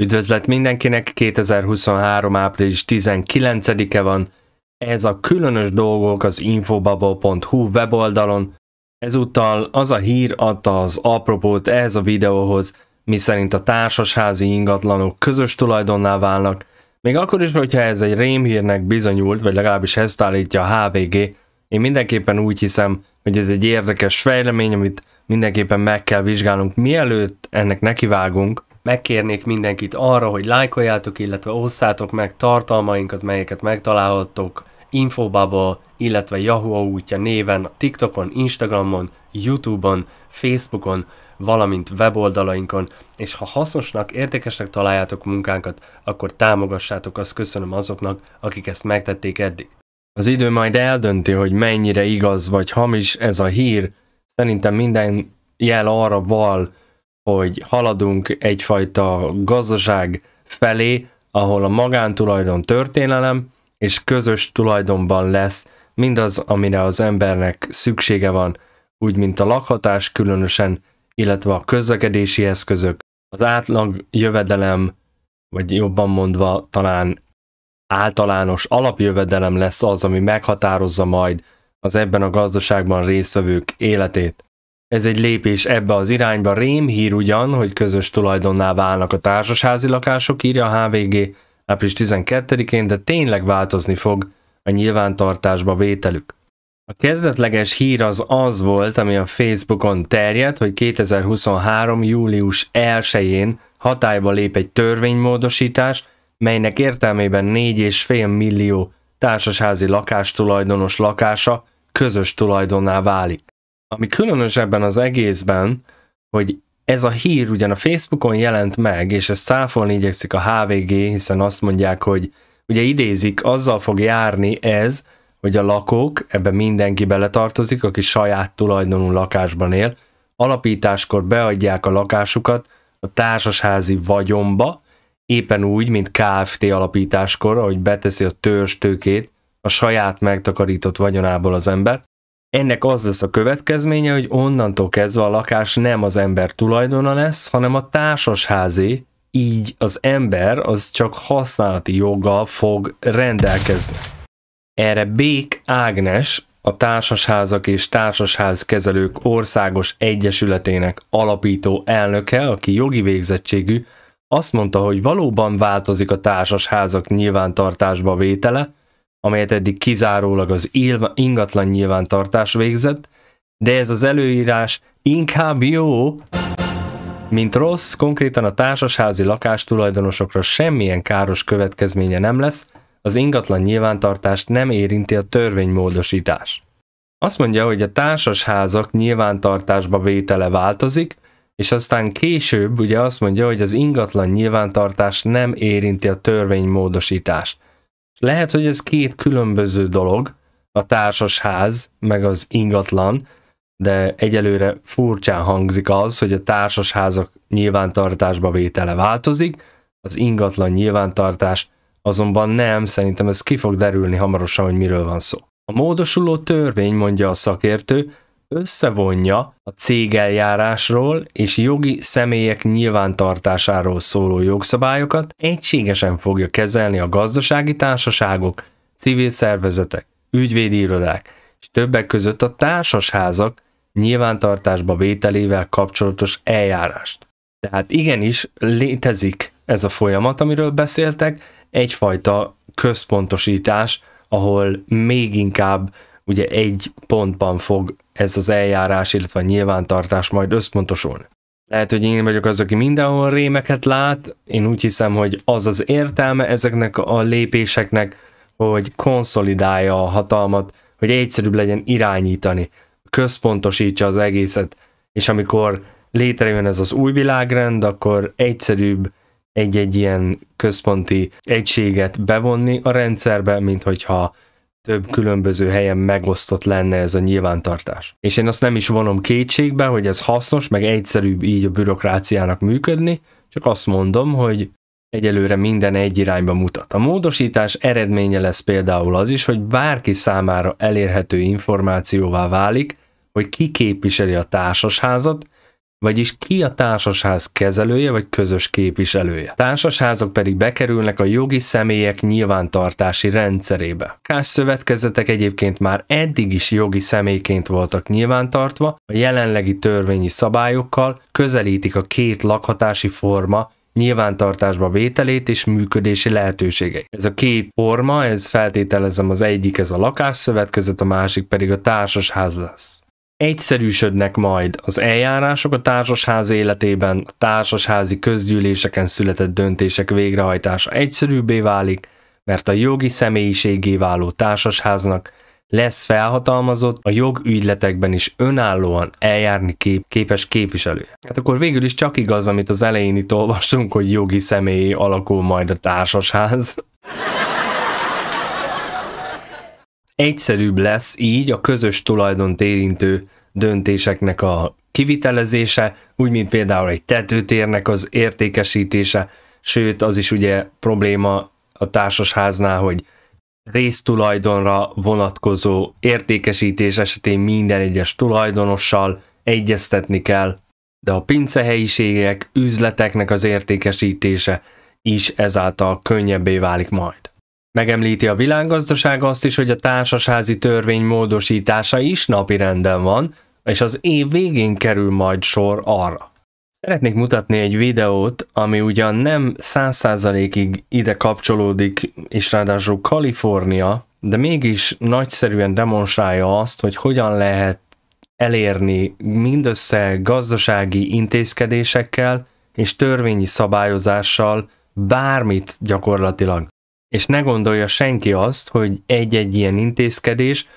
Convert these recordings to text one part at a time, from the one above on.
Üdvözlet mindenkinek, 2023. április 19-e van, ez a különös dolgok az infobubble.hu weboldalon. Ezúttal az a hír adta az apropót ehhez a videóhoz, miszerint a társasházi ingatlanok közös tulajdonná válnak, még akkor is, hogyha ez egy rémhírnek bizonyult, vagy legalábbis ezt állítja a HVG, én mindenképpen úgy hiszem, hogy ez egy érdekes fejlemény, amit mindenképpen meg kell vizsgálnunk, mielőtt ennek nekivágunk, Megkérnék mindenkit arra, hogy lájkoljátok, illetve osszátok meg tartalmainkat, melyeket megtalálhattok Infobubble, illetve Yahoo útja néven TikTokon, Instagramon, Youtube-on, Facebookon, valamint weboldalainkon, és ha hasznosnak, értékesnek találjátok munkánkat, akkor támogassátok, azt köszönöm azoknak, akik ezt megtették eddig. Az idő majd eldönti, hogy mennyire igaz vagy hamis ez a hír, szerintem minden jel arra val, hogy haladunk egyfajta gazdaság felé, ahol a magántulajdon történelem és közös tulajdonban lesz mindaz, amire az embernek szüksége van, úgy mint a lakhatás különösen, illetve a közlekedési eszközök, az átlag jövedelem, vagy jobban mondva talán általános alapjövedelem lesz az, ami meghatározza majd az ebben a gazdaságban résztvevők életét. Ez egy lépés ebbe az irányba, rém hír ugyan, hogy közös tulajdonná válnak a társasházi lakások, írja a HVG április 12-én, de tényleg változni fog a nyilvántartásba vételük. A kezdetleges hír az az volt, ami a Facebookon terjedt, hogy 2023. július 1-én hatályba lép egy törvénymódosítás, melynek értelmében 4,5 millió társasházi lakástulajdonos lakása közös tulajdonná válik ami különös ebben az egészben, hogy ez a hír ugyan a Facebookon jelent meg, és ezt száfolni igyekszik a HVG, hiszen azt mondják, hogy ugye idézik, azzal fog járni ez, hogy a lakók, ebben mindenki beletartozik, aki saját tulajdonú lakásban él, alapításkor beadják a lakásukat a társasházi vagyomba, éppen úgy, mint KFT alapításkor, ahogy beteszi a törstőkét a saját megtakarított vagyonából az ember, ennek az lesz a következménye, hogy onnantól kezdve a lakás nem az ember tulajdona lesz, hanem a társasházé, így az ember az csak használati joggal fog rendelkezni. Erre Bék Ágnes, a Társasházak és Társasházkezelők Országos Egyesületének alapító elnöke, aki jogi végzettségű, azt mondta, hogy valóban változik a társasházak nyilvántartásba vétele, amelyet eddig kizárólag az ingatlan nyilvántartás végzett, de ez az előírás inkább jó, mint rossz, konkrétan a társasházi lakástulajdonosokra semmilyen káros következménye nem lesz, az ingatlan nyilvántartást nem érinti a törvénymódosítás. Azt mondja, hogy a társasházak nyilvántartásba vétele változik, és aztán később ugye azt mondja, hogy az ingatlan nyilvántartás nem érinti a törvénymódosítást. Lehet, hogy ez két különböző dolog, a társasház meg az ingatlan, de egyelőre furcsán hangzik az, hogy a társasházak nyilvántartásba vétele változik, az ingatlan nyilvántartás azonban nem, szerintem ez ki fog derülni hamarosan, hogy miről van szó. A módosuló törvény, mondja a szakértő, összevonja a cégeljárásról és jogi személyek nyilvántartásáról szóló jogszabályokat, egységesen fogja kezelni a gazdasági társaságok, civil szervezetek, ügyvédi irodák és többek között a társasházak nyilvántartásba vételével kapcsolatos eljárást. Tehát igenis létezik ez a folyamat, amiről beszéltek, egyfajta központosítás, ahol még inkább ugye egy pontban fog ez az eljárás, illetve a nyilvántartás majd összpontosul. Lehet, hogy én vagyok az, aki mindenhol rémeket lát, én úgy hiszem, hogy az az értelme ezeknek a lépéseknek, hogy konszolidálja a hatalmat, hogy egyszerűbb legyen irányítani, központosítsa az egészet, és amikor létrejön ez az új világrend, akkor egyszerűbb egy-egy ilyen központi egységet bevonni a rendszerbe, mint hogyha több különböző helyen megosztott lenne ez a nyilvántartás. És én azt nem is vonom kétségbe, hogy ez hasznos, meg egyszerűbb így a bürokráciának működni, csak azt mondom, hogy egyelőre minden egy irányba mutat. A módosítás eredménye lesz például az is, hogy bárki számára elérhető információvá válik, hogy ki képviseli a társasházat, vagyis ki a társasház kezelője vagy közös képviselője. Társasházak pedig bekerülnek a jogi személyek nyilvántartási rendszerébe. Kás szövetkezetek egyébként már eddig is jogi személyként voltak nyilvántartva, a jelenlegi törvényi szabályokkal közelítik a két lakhatási forma nyilvántartásba vételét és működési lehetőségei. Ez a két forma, ez feltételezem az egyik ez a lakásszövetkezet, a másik pedig a társasház lesz egyszerűsödnek majd az eljárások a társasház életében, a társasházi közgyűléseken született döntések végrehajtása egyszerűbbé válik, mert a jogi személyiségé váló társasháznak lesz felhatalmazott a jogügyletekben is önállóan eljárni kép- képes képviselő. Hát akkor végül is csak igaz, amit az elején itt olvastunk, hogy jogi személyé alakul majd a társasház. egyszerűbb lesz így a közös tulajdont érintő döntéseknek a kivitelezése, úgy mint például egy tetőtérnek az értékesítése, sőt az is ugye probléma a társasháznál, hogy résztulajdonra vonatkozó értékesítés esetén minden egyes tulajdonossal egyeztetni kell, de a pincehelyiségek, üzleteknek az értékesítése is ezáltal könnyebbé válik majd. Megemlíti a világgazdaság azt is, hogy a társasházi törvény módosítása is napirenden van, és az év végén kerül majd sor arra. Szeretnék mutatni egy videót, ami ugyan nem 100%-ig ide kapcsolódik, és ráadásul Kalifornia, de mégis nagyszerűen demonstrálja azt, hogy hogyan lehet elérni mindössze gazdasági intézkedésekkel és törvényi szabályozással bármit gyakorlatilag és ne gondolja senki azt, hogy egy-egy ilyen intézkedés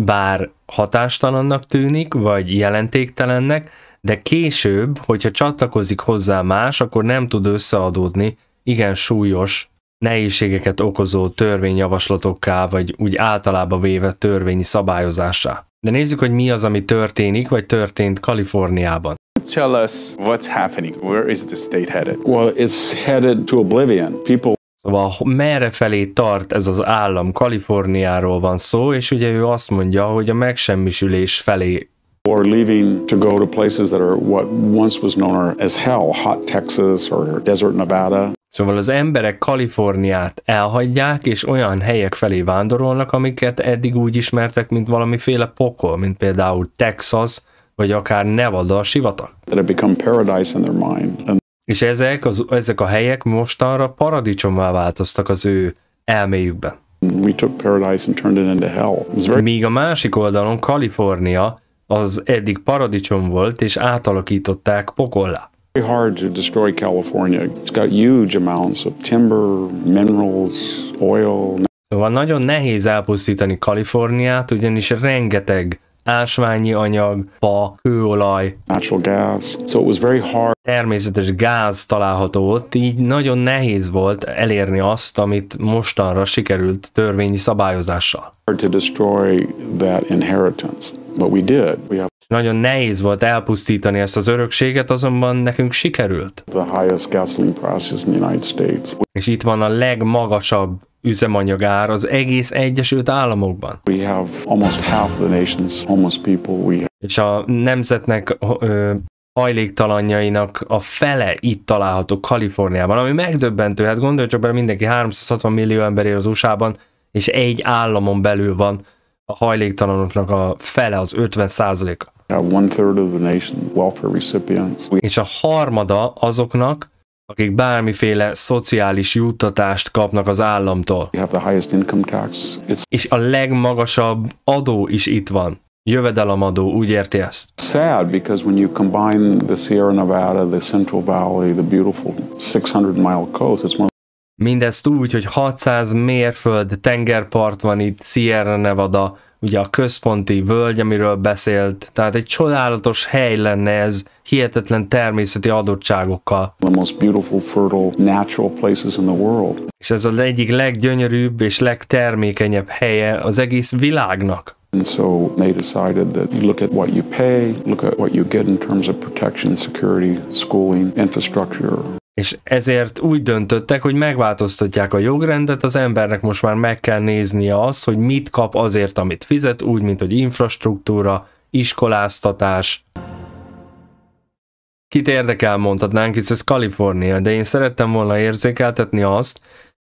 bár hatástalannak tűnik, vagy jelentéktelennek, de később, hogyha csatlakozik hozzá más, akkor nem tud összeadódni igen súlyos nehézségeket okozó törvényjavaslatokká, vagy úgy általában véve törvényi szabályozásá. De nézzük, hogy mi az, ami történik, vagy történt Kaliforniában. Tell us what's happening. Where is the state headed? Well, it's headed to oblivion. People Szóval merre felé tart ez az állam? Kaliforniáról van szó, és ugye ő azt mondja, hogy a megsemmisülés felé or leaving to go to places that are what once was known as hell, hot Texas or desert Nevada. Szóval az emberek Kaliforniát elhagyják, és olyan helyek felé vándorolnak, amiket eddig úgy ismertek, mint valamiféle pokol, mint például Texas, vagy akár Nevada a sivatag. That have become paradise in their mind. And és ezek, az, ezek a helyek mostanra paradicsommal változtak az ő elméjükben. Míg a másik oldalon Kalifornia az eddig paradicsom volt, és átalakították pokollá. hard to destroy California. It's got huge amounts of timber, minerals, oil. Szóval nagyon nehéz elpusztítani Kaliforniát, ugyanis rengeteg ásványi anyag, fa, kőolaj, natural gas. So it was very hard. természetes gáz található ott, így nagyon nehéz volt elérni azt, amit mostanra sikerült törvényi szabályozással. nagyon nehéz volt elpusztítani ezt az örökséget, azonban nekünk sikerült. The highest gasoline prices in the United States. És itt van a legmagasabb ár az egész Egyesült Államokban. We have almost half the nation's homeless people. We have... És a nemzetnek ö, hajléktalanjainak a fele itt található Kaliforniában, ami megdöbbentő, hát gondolj csak bele, mindenki 360 millió ember él az USA-ban, és egy államon belül van a hajléktalanoknak a fele, az 50 százaléka. És a harmada azoknak, akik bármiféle szociális juttatást kapnak az államtól. És a legmagasabb adó is itt van. Jövedelemadó, úgy érti ezt. Sad because when you combine the Sierra Nevada, the Central Valley, the beautiful 600 mile coast, it's more. Mindezt úgy, hogy 600 mérföld tengerpart van itt, Sierra Nevada, ugye a központi völgy, amiről beszélt, tehát egy csodálatos hely lenne ez, hihetetlen természeti adottságokkal. The most beautiful, fertile, natural places in the world. És ez az egyik leggyönyörűbb és legtermékenyebb helye az egész világnak. And so they decided that you look at what you pay, look at what you get in terms of protection, security, schooling, infrastructure és ezért úgy döntöttek, hogy megváltoztatják a jogrendet, az embernek most már meg kell néznie azt, hogy mit kap azért, amit fizet, úgy, mint hogy infrastruktúra, iskoláztatás. Kit érdekel, mondhatnánk, hisz ez Kalifornia, de én szerettem volna érzékeltetni azt,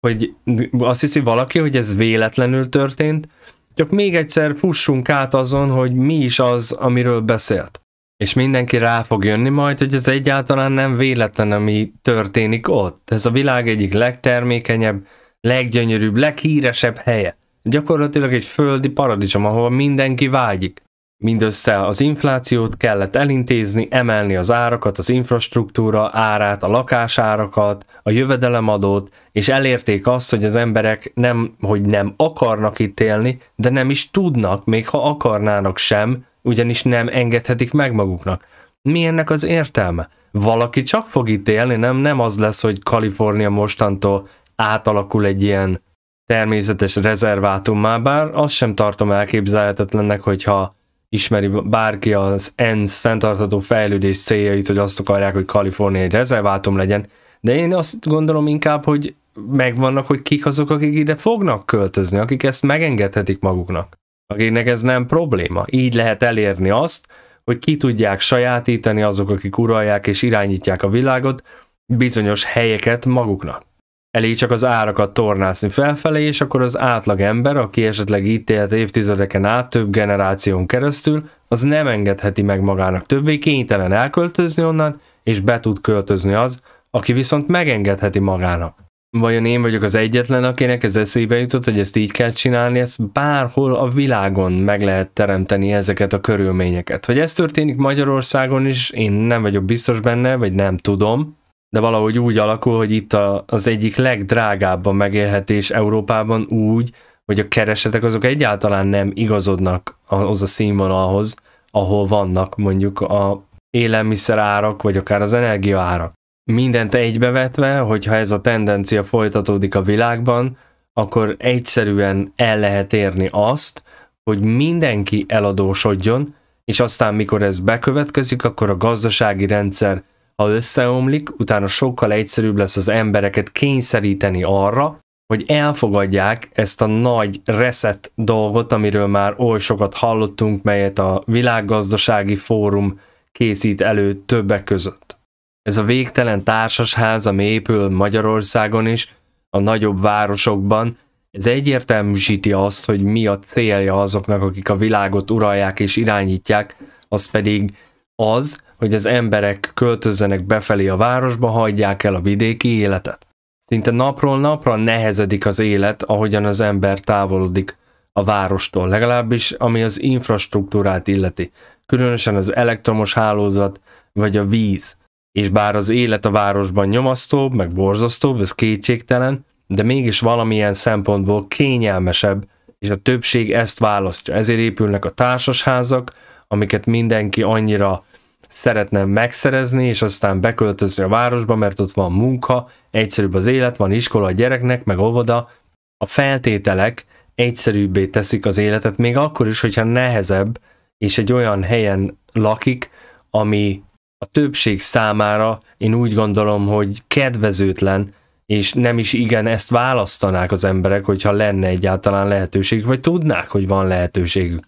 hogy azt hiszi valaki, hogy ez véletlenül történt, csak még egyszer fussunk át azon, hogy mi is az, amiről beszélt. És mindenki rá fog jönni majd, hogy ez egyáltalán nem véletlen, ami történik ott. Ez a világ egyik legtermékenyebb, leggyönyörűbb, leghíresebb helye. Gyakorlatilag egy földi paradicsom, ahova mindenki vágyik. Mindössze az inflációt kellett elintézni, emelni az árakat, az infrastruktúra árát, a lakásárakat, a jövedelemadót, és elérték azt, hogy az emberek nem, hogy nem akarnak itt élni, de nem is tudnak, még ha akarnának sem, ugyanis nem engedhetik meg maguknak. Mi ennek az értelme? Valaki csak fog itt élni, nem, nem az lesz, hogy Kalifornia mostantól átalakul egy ilyen természetes rezervátummá, bár azt sem tartom elképzelhetetlennek, hogyha ismeri bárki az ENSZ fenntartató fejlődés céljait, hogy azt akarják, hogy Kalifornia egy rezervátum legyen, de én azt gondolom inkább, hogy megvannak, hogy kik azok, akik ide fognak költözni, akik ezt megengedhetik maguknak akiknek ez nem probléma. Így lehet elérni azt, hogy ki tudják sajátítani azok, akik uralják és irányítják a világot, bizonyos helyeket maguknak. Elég csak az árakat tornászni felfelé, és akkor az átlag ember, aki esetleg itt élt évtizedeken át több generáción keresztül, az nem engedheti meg magának többé, kénytelen elköltözni onnan, és be tud költözni az, aki viszont megengedheti magának vajon én vagyok az egyetlen, akinek ez eszébe jutott, hogy ezt így kell csinálni, ezt bárhol a világon meg lehet teremteni ezeket a körülményeket. Hogy ez történik Magyarországon is, én nem vagyok biztos benne, vagy nem tudom, de valahogy úgy alakul, hogy itt a, az egyik legdrágább a megélhetés Európában úgy, hogy a keresetek azok egyáltalán nem igazodnak ahhoz a színvonalhoz, ahol vannak mondjuk a élelmiszer árak, vagy akár az árak mindent egybevetve, hogyha ez a tendencia folytatódik a világban, akkor egyszerűen el lehet érni azt, hogy mindenki eladósodjon, és aztán mikor ez bekövetkezik, akkor a gazdasági rendszer, ha összeomlik, utána sokkal egyszerűbb lesz az embereket kényszeríteni arra, hogy elfogadják ezt a nagy reset dolgot, amiről már oly sokat hallottunk, melyet a világgazdasági fórum készít elő többek között. Ez a végtelen társasház, ami épül Magyarországon is, a nagyobb városokban, ez egyértelműsíti azt, hogy mi a célja azoknak, akik a világot uralják és irányítják, az pedig az, hogy az emberek költözzenek befelé a városba, hagyják el a vidéki életet. Szinte napról napra nehezedik az élet, ahogyan az ember távolodik a várostól, legalábbis ami az infrastruktúrát illeti, különösen az elektromos hálózat vagy a víz és bár az élet a városban nyomasztóbb, meg borzasztóbb, ez kétségtelen, de mégis valamilyen szempontból kényelmesebb, és a többség ezt választja. Ezért épülnek a társasházak, amiket mindenki annyira szeretne megszerezni, és aztán beköltözni a városba, mert ott van munka, egyszerűbb az élet, van iskola a gyereknek, meg óvoda. A feltételek egyszerűbbé teszik az életet, még akkor is, hogyha nehezebb, és egy olyan helyen lakik, ami a többség számára én úgy gondolom, hogy kedvezőtlen, és nem is igen ezt választanák az emberek, hogyha lenne egyáltalán lehetőség, vagy tudnák, hogy van lehetőségük.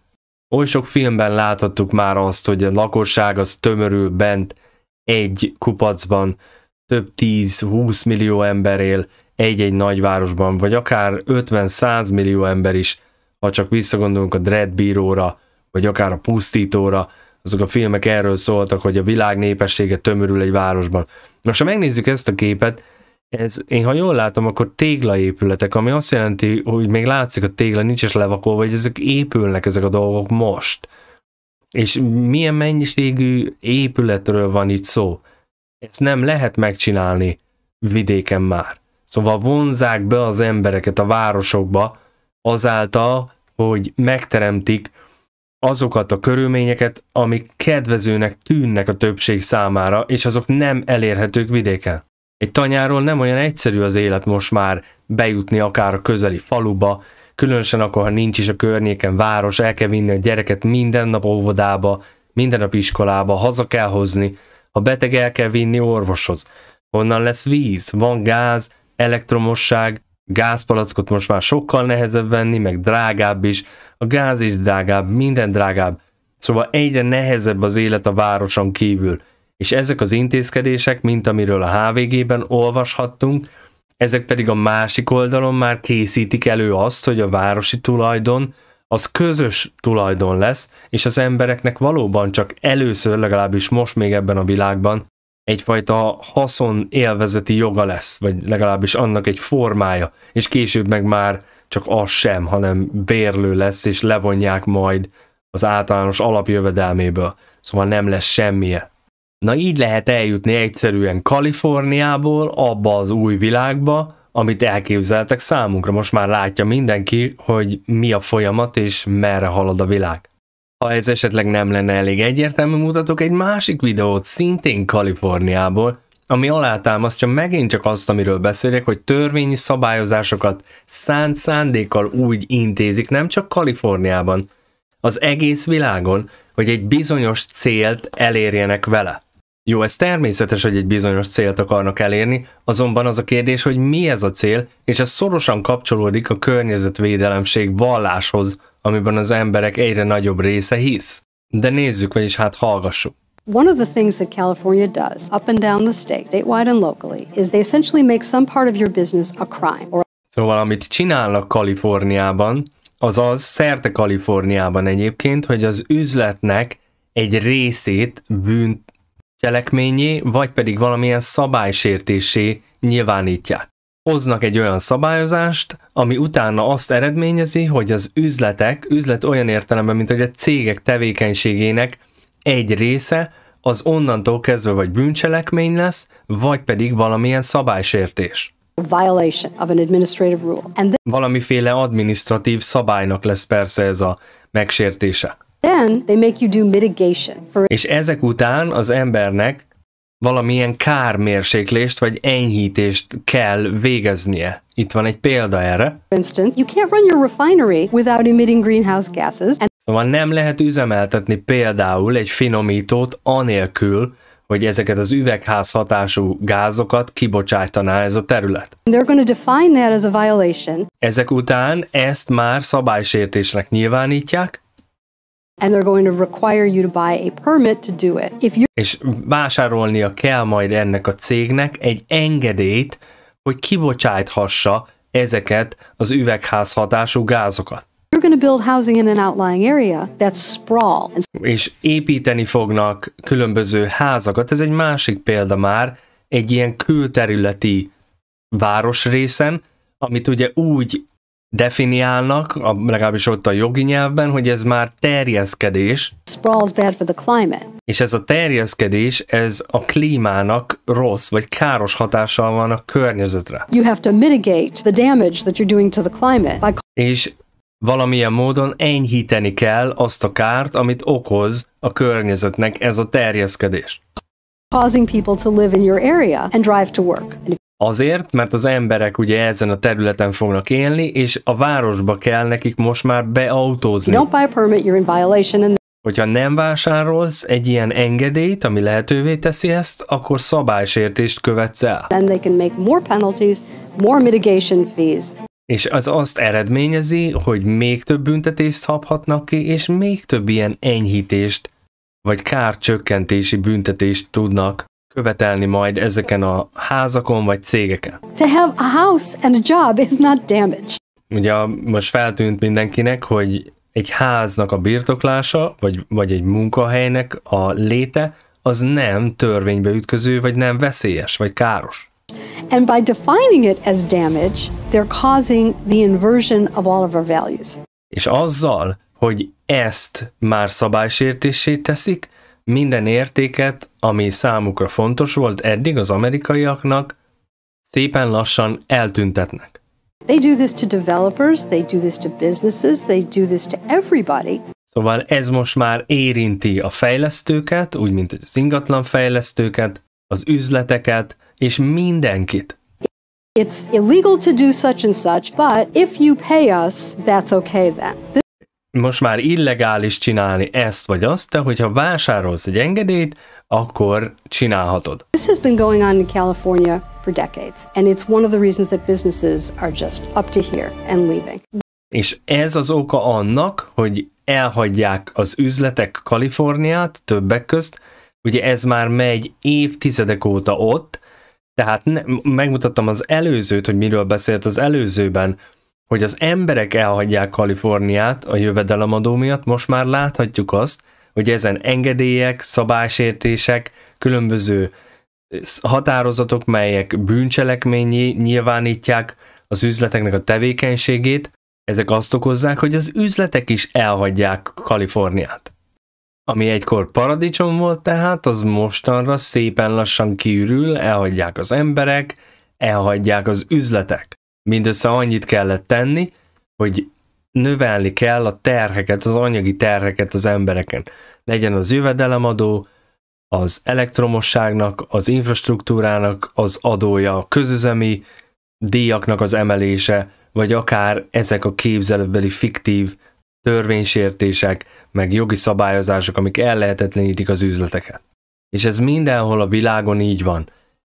Oly sok filmben láthattuk már azt, hogy a lakosság az tömörül bent egy kupacban, több 10-20 millió ember él egy-egy nagyvárosban, vagy akár 50-100 millió ember is, ha csak visszagondolunk a Dread Bíróra, vagy akár a Pusztítóra, azok a filmek erről szóltak, hogy a világ népessége tömörül egy városban. Most ha megnézzük ezt a képet, ez, én ha jól látom, akkor téglaépületek, ami azt jelenti, hogy még látszik a tégla, nincs is levakolva, hogy ezek épülnek ezek a dolgok most. És milyen mennyiségű épületről van itt szó? Ezt nem lehet megcsinálni vidéken már. Szóval vonzák be az embereket a városokba azáltal, hogy megteremtik azokat a körülményeket, amik kedvezőnek tűnnek a többség számára, és azok nem elérhetők vidéken. Egy tanyáról nem olyan egyszerű az élet most már bejutni akár a közeli faluba, különösen akkor, ha nincs is a környéken város, el kell vinni a gyereket minden nap óvodába, minden nap iskolába, haza kell hozni, a beteg el kell vinni orvoshoz. Honnan lesz víz, van gáz, elektromosság, gázpalackot most már sokkal nehezebb venni, meg drágább is, a gáz is drágább, minden drágább, szóval egyre nehezebb az élet a városon kívül. És ezek az intézkedések, mint amiről a HVG-ben olvashattunk, ezek pedig a másik oldalon már készítik elő azt, hogy a városi tulajdon az közös tulajdon lesz, és az embereknek valóban csak először, legalábbis most még ebben a világban egyfajta haszon élvezeti joga lesz, vagy legalábbis annak egy formája, és később meg már csak az sem, hanem bérlő lesz, és levonják majd az általános alapjövedelméből, szóval nem lesz semmije. Na így lehet eljutni egyszerűen Kaliforniából abba az új világba, amit elképzeltek számunkra. Most már látja mindenki, hogy mi a folyamat és merre halad a világ. Ha ez esetleg nem lenne elég egyértelmű, mutatok egy másik videót, szintén Kaliforniából, ami alátámasztja megint csak azt, amiről beszélek, hogy törvényi szabályozásokat szánt szándékkal úgy intézik, nem csak Kaliforniában, az egész világon, hogy egy bizonyos célt elérjenek vele. Jó, ez természetes, hogy egy bizonyos célt akarnak elérni, azonban az a kérdés, hogy mi ez a cél, és ez szorosan kapcsolódik a környezetvédelemség valláshoz, amiben az emberek egyre nagyobb része hisz. De nézzük, vagyis hát hallgassuk. One of the things that California does, up and down the state, statewide and locally, is they essentially make some part of your business a crime. Or... Szóval, amit csinálnak Kaliforniában, az az szerte Kaliforniában egyébként, hogy az üzletnek egy részét bűncselekményé, vagy pedig valamilyen szabálysértésé nyilvánítják hoznak egy olyan szabályozást, ami utána azt eredményezi, hogy az üzletek, üzlet olyan értelemben, mint hogy a cégek tevékenységének egy része az onnantól kezdve vagy bűncselekmény lesz, vagy pedig valamilyen szabálysértés. Violation of an administrative rule. And then, Valamiféle administratív szabálynak lesz persze ez a megsértése. Then they make you do mitigation for... És ezek után az embernek valamilyen kármérséklést vagy enyhítést kell végeznie. Itt van egy példa erre. Szóval nem lehet üzemeltetni például egy finomítót anélkül, hogy ezeket az üvegházhatású gázokat kibocsájtaná ez a terület. Ezek után ezt már szabálysértésnek nyilvánítják, and they're going to require you to buy a permit to do it. If you és vásárolnia kell majd ennek a cégnek egy engedélyt, hogy kibocsájthassa ezeket az üvegházhatású gázokat. You're going to build housing in an outlying area that's sprawl. És építeni fognak különböző házakat. Ez egy másik példa már, egy ilyen külterületi városrészen, amit ugye úgy definiálnak, a, legalábbis ott a jogi nyelvben, hogy ez már terjeszkedés. bad for the climate. És ez a terjeszkedés, ez a klímának rossz vagy káros hatással van a környezetre. You have to mitigate the damage that you're doing to the climate. By... És valamilyen módon enyhíteni kell azt a kárt, amit okoz a környezetnek ez a terjeszkedés. Causing people to live in your area and drive to work. And Azért, mert az emberek ugye ezen a területen fognak élni, és a városba kell nekik most már beautózni. You don't buy a permit, you're in violation and Hogyha nem vásárolsz egy ilyen engedélyt, ami lehetővé teszi ezt, akkor szabálysértést követsz el. Then they can make more penalties, more mitigation fees. És az azt eredményezi, hogy még több büntetést szabhatnak ki, és még több ilyen enyhítést, vagy kárcsökkentési büntetést tudnak követelni majd ezeken a házakon vagy cégeken. To have a house and a job is not damage. Ugye most feltűnt mindenkinek, hogy egy háznak a birtoklása, vagy, vagy egy munkahelynek a léte, az nem törvénybe ütköző, vagy nem veszélyes, vagy káros. And by defining it as damage, they're causing the inversion of all of our values. És azzal, hogy ezt már szabálysértésé teszik, minden értéket ami számukra fontos volt eddig az amerikaiaknak, szépen lassan eltüntetnek. They do this to developers, they do this to businesses, they do this to everybody. Szóval ez most már érinti a fejlesztőket, úgy mint az ingatlan fejlesztőket, az üzleteket és mindenkit. It's illegal to do such and such, but if you pay us, that's okay then. This most már illegális csinálni ezt vagy azt, de hogyha vásárolsz egy engedélyt, akkor csinálhatod. This has been going on in California for decades, and it's one of the reasons that businesses are just up to here and leaving. És ez az oka annak, hogy elhagyják az üzletek Kaliforniát többek közt, ugye ez már megy évtizedek óta ott, tehát ne, megmutattam az előzőt, hogy miről beszélt az előzőben, hogy az emberek elhagyják Kaliforniát a jövedelemadó miatt, most már láthatjuk azt, hogy ezen engedélyek, szabásértések, különböző határozatok, melyek bűncselekményi nyilvánítják az üzleteknek a tevékenységét, ezek azt okozzák, hogy az üzletek is elhagyják Kaliforniát. Ami egykor paradicsom volt tehát, az mostanra szépen lassan kiürül, elhagyják az emberek, elhagyják az üzletek. Mindössze annyit kellett tenni, hogy növelni kell a terheket, az anyagi terheket az embereken. Legyen az jövedelemadó, az elektromosságnak, az infrastruktúrának az adója, a közüzemi díjaknak az emelése, vagy akár ezek a képzeletbeli fiktív törvénysértések, meg jogi szabályozások, amik ellehetetlenítik az üzleteket. És ez mindenhol a világon így van.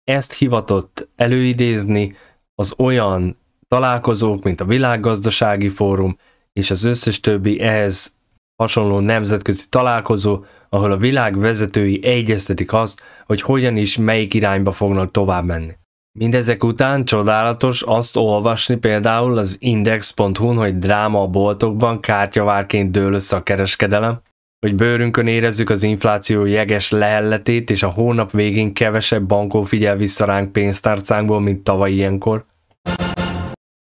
Ezt hivatott előidézni az olyan találkozók, mint a Világgazdasági Fórum, és az összes többi ehhez hasonló nemzetközi találkozó, ahol a világ vezetői egyeztetik azt, hogy hogyan is melyik irányba fognak tovább menni. Mindezek után csodálatos azt olvasni például az index.hu-n, hogy dráma a boltokban kártyavárként dől össze a kereskedelem, hogy bőrünkön érezzük az infláció jeges lehelletét, és a hónap végén kevesebb bankó figyel vissza ránk pénztárcánkból, mint tavaly ilyenkor,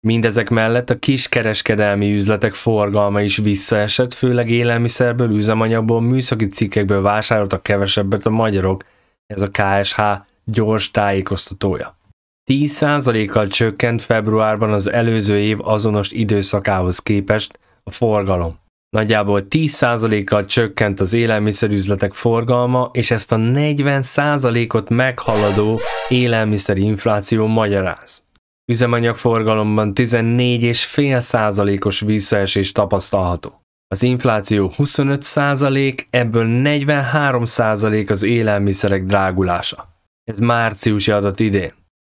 Mindezek mellett a kiskereskedelmi üzletek forgalma is visszaesett, főleg élelmiszerből, üzemanyagból, műszaki cikkekből vásároltak kevesebbet a magyarok. Ez a KSH gyors tájékoztatója. 10%-kal csökkent februárban az előző év azonos időszakához képest a forgalom. Nagyjából 10%-kal csökkent az élelmiszerüzletek forgalma, és ezt a 40%-ot meghaladó élelmiszerinfláció magyaráz. Üzemanyagforgalomban 14,5 százalékos visszaesés tapasztalható. Az infláció 25 százalék, ebből 43 százalék az élelmiszerek drágulása. Ez márciusi adat idén.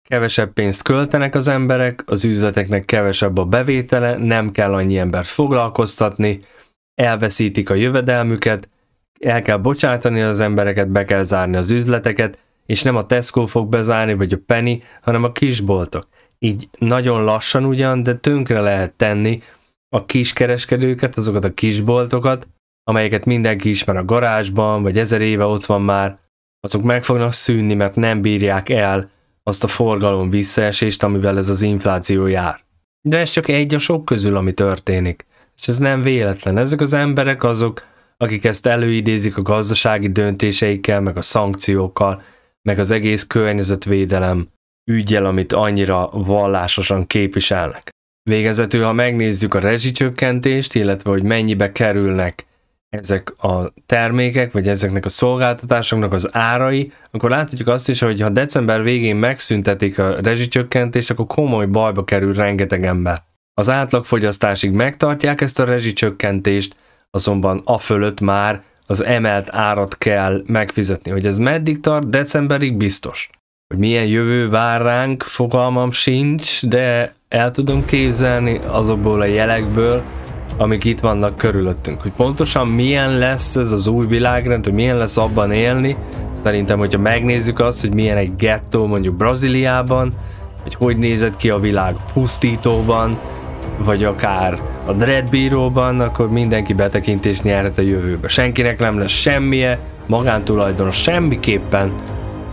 Kevesebb pénzt költenek az emberek, az üzleteknek kevesebb a bevétele, nem kell annyi embert foglalkoztatni, elveszítik a jövedelmüket, el kell bocsátani az embereket, be kell zárni az üzleteket, és nem a Tesco fog bezárni, vagy a Penny, hanem a kisboltok így nagyon lassan ugyan, de tönkre lehet tenni a kiskereskedőket, azokat a kisboltokat, amelyeket mindenki ismer a garázsban, vagy ezer éve ott van már, azok meg fognak szűnni, mert nem bírják el azt a forgalom visszaesést, amivel ez az infláció jár. De ez csak egy a sok közül, ami történik. És ez nem véletlen. Ezek az emberek azok, akik ezt előidézik a gazdasági döntéseikkel, meg a szankciókkal, meg az egész környezetvédelem ügyel, amit annyira vallásosan képviselnek. Végezetül, ha megnézzük a rezsicsökkentést, illetve hogy mennyibe kerülnek ezek a termékek, vagy ezeknek a szolgáltatásoknak az árai, akkor láthatjuk azt is, hogy ha december végén megszüntetik a rezsicsökkentést, akkor komoly bajba kerül rengeteg ember. Az átlagfogyasztásig megtartják ezt a rezsicsökkentést, azonban a fölött már az emelt árat kell megfizetni. Hogy ez meddig tart, decemberig biztos hogy milyen jövő vár ránk, fogalmam sincs, de el tudom képzelni azokból a jelekből, amik itt vannak körülöttünk. Hogy pontosan milyen lesz ez az új világrend, hogy milyen lesz abban élni, szerintem, hogyha megnézzük azt, hogy milyen egy gettó mondjuk Brazíliában, hogy hogy nézett ki a világ pusztítóban, vagy akár a Dreadbíróban, akkor mindenki betekintést nyerhet a jövőbe. Senkinek nem lesz semmije, magántulajdonos semmiképpen,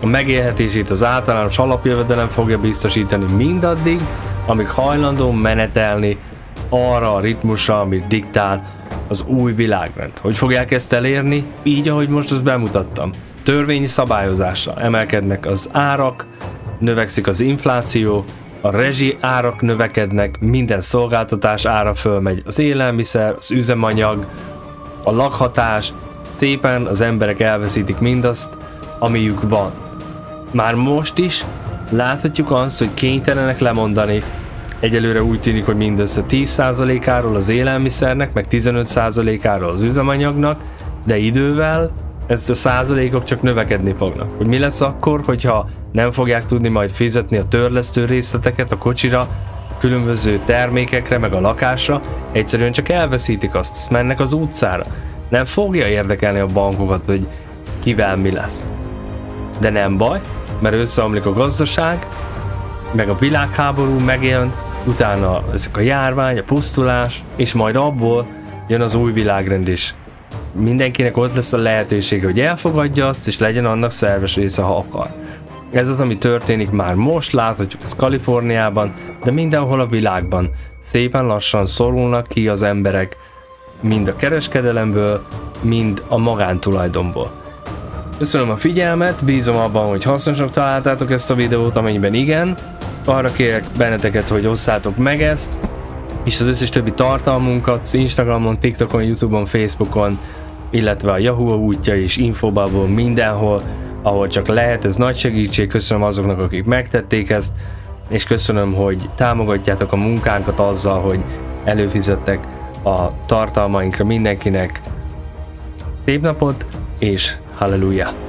a megélhetését az általános alapjövedelem fogja biztosítani mindaddig, amíg hajlandó menetelni arra a ritmusra, amit diktál az új világrend. Hogy fogják ezt elérni? Így, ahogy most azt bemutattam. Törvényi szabályozásra emelkednek az árak, növekszik az infláció, a rezsi árak növekednek, minden szolgáltatás ára fölmegy, az élelmiszer, az üzemanyag, a lakhatás, szépen az emberek elveszítik mindazt, amiük van. Már most is láthatjuk azt, hogy kénytelenek lemondani. Egyelőre úgy tűnik, hogy mindössze 10%-áról az élelmiszernek, meg 15%-áról az üzemanyagnak, de idővel ezt a százalékok csak növekedni fognak. Hogy mi lesz akkor, hogyha nem fogják tudni majd fizetni a törlesztő részleteket a kocsira, különböző termékekre, meg a lakásra, egyszerűen csak elveszítik azt, azt mennek az utcára. Nem fogja érdekelni a bankokat, hogy kivel mi lesz de nem baj, mert összeomlik a gazdaság, meg a világháború megjön, utána ezek a járvány, a pusztulás, és majd abból jön az új világrend is. Mindenkinek ott lesz a lehetőség, hogy elfogadja azt, és legyen annak szerves része, ha akar. Ez az, ami történik már most, láthatjuk ezt Kaliforniában, de mindenhol a világban. Szépen lassan szorulnak ki az emberek, mind a kereskedelemből, mind a magántulajdonból. Köszönöm a figyelmet, bízom abban, hogy hasznosnak találtátok ezt a videót, amennyiben igen. Arra kérek benneteket, hogy osszátok meg ezt, és az összes többi tartalmunkat Instagramon, TikTokon, Youtube-on, Facebookon, illetve a Yahoo útja és Infobabon mindenhol, ahol csak lehet, ez nagy segítség, köszönöm azoknak, akik megtették ezt, és köszönöm, hogy támogatjátok a munkánkat azzal, hogy előfizettek a tartalmainkra mindenkinek. Szép napot, és Hallelujah.